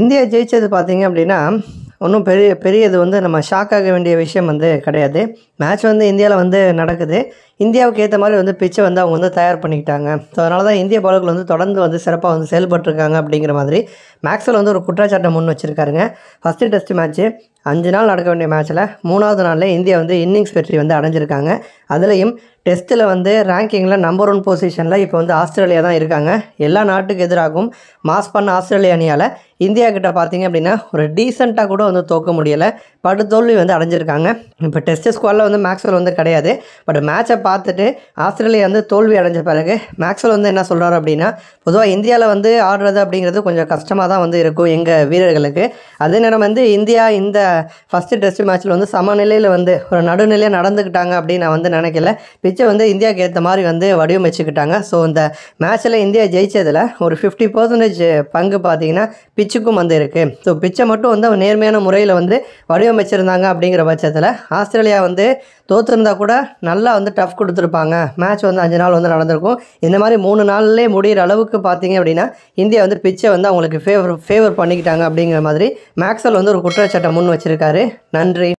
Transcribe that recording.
India ஜெயித்தது பார்த்திங்க அப்படின்னா ஒன்றும் பெரிய பெரிய இது வந்து நம்ம ஷாக் ஆக வேண்டிய விஷயம் வந்து கிடையாது மேட்ச் வந்து இந்தியாவில் வந்து நடக்குது இந்தியாவுக்கு ஏற்ற மாதிரி வந்து பிச்சை வந்து அவங்க வந்து தயார் பண்ணிக்கிட்டாங்க ஸோ அதனால தான் இந்திய பாலர்கள் வந்து தொடர்ந்து வந்து சிறப்பாக வந்து செயல்பட்டுருக்காங்க அப்படிங்கிற மாதிரி மேக்ஸில் வந்து ஒரு குற்றச்சாட்டை முன் வச்சுருக்காருங்க ஃபஸ்ட்டு டெஸ்ட் மேட்ச்சு அஞ்சு நாள் நடக்க வேண்டிய மேட்ச்சில் மூணாவது நாளில் இந்தியா வந்து இன்னிங்ஸ் வெற்றி வந்து அடைஞ்சிருக்காங்க அதுலேயும் டெஸ்ட்டில் வந்து ரேங்கிங்கில் நம்பர் ஒன் பொசிஷனில் இப்போ வந்து ஆஸ்திரேலியா தான் இருக்காங்க எல்லா நாட்டுக்கு எதிராகவும் மாஸ் பண்ண ஆஸ்திரேலியா அணியால் இந்தியா கிட்ட பார்த்தீங்க அப்படின்னா ஒரு டீசெண்டாக கூட வந்து தோக்க முடியலை படுதோல்வி வந்து அடைஞ்சிருக்காங்க இப்போ டெஸ்ட் ஸ்குவாடில் வந்து மேக்ஸ்வெல் வந்து கிடையாது பட் மேட்சை பார்த்துட்டு ஆஸ்திரேலியா வந்து தோல்வி அடைஞ்ச பிறகு மேக்ஸ்வெல் வந்து என்ன சொல்கிறார் அப்படின்னா பொதுவாக இந்தியாவில் வந்து ஆடுறது அப்படிங்கிறது கொஞ்சம் கஷ்டமாக தான் வந்து இருக்கும் எங்கள் வீரர்களுக்கு அதே நேரம் வந்து இந்தியா இந்த ஃபஸ்ட்டு டெஸ்ட் மேட்ச்சில் வந்து சமநிலையில் வந்து ஒரு நடுநிலையாக நடந்துக்கிட்டாங்க அப்படின்னு நான் வந்து நினைக்கல பிச்சை வந்து இந்தியாவுக்கு ஏற்ற மாதிரி வந்து வடிவமைச்சுக்கிட்டாங்க ஸோ இந்த மேட்ச்சில் இந்தியா ஜெயிச்சதில் ஒரு ஃபிஃப்டி பர்சன்டேஜ் பங்கு பார்த்தீங்கன்னா பிச் பிச்சுக்கும் வந்து இருக்குது ஸோ பிச்சை மட்டும் வந்து அவன் நேர்மையான முறையில் வந்து வடிவமைச்சிருந்தாங்க அப்படிங்கிற பட்சத்தில் ஆஸ்திரேலியா வந்து தோத்துருந்தா கூட நல்லா வந்து டஃப் கொடுத்துருப்பாங்க மேட்ச் வந்து அஞ்சு நாள் வந்து நடந்திருக்கும் இந்த மாதிரி மூணு நாள்லேயே முடிகிற அளவுக்கு பார்த்தீங்க அப்படின்னா இந்தியா வந்து பிச்சை வந்து அவங்களுக்கு ஃபேவர் ஃபேவர் பண்ணிக்கிட்டாங்க அப்படிங்கிற மாதிரி மேக்ஸல் வந்து ஒரு குற்றச்சாட்டை முன் வச்சுருக்காரு நன்றி